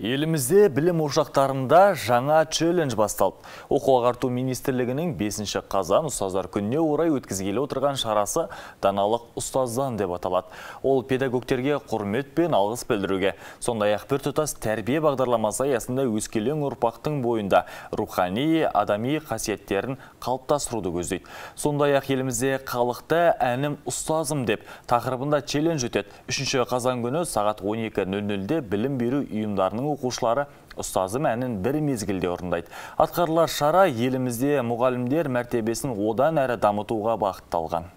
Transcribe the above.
Елімізде білім ошақтарында жаңа челлендж басталды. Оқу ағарту министрлігінің 5 қазан ұстаздар күніне орай өткізгелі отырған шарасы даналық ұстаздан деп аталады. Ол педагогтерге құрмет пен алғыс білдіруге, сондай ақ біртұтас тәрбие бағдарламасы аясында өскелең ұрпақтың бойында рухани, адами қасиеттерін қалыптастыруды көздейді. Сондай ақ елімізде халықта әнім ұстазым деп тақырыбында челлендж өтеді. 3 қазан күні сағат 12.00-де білім беру ұйымдарының оқушылары ұстазы мәнін бір мезгілде орындайды атқарылар шара елімізде мұғалімдер мәртебесін одан әрі дамытуға бағытталған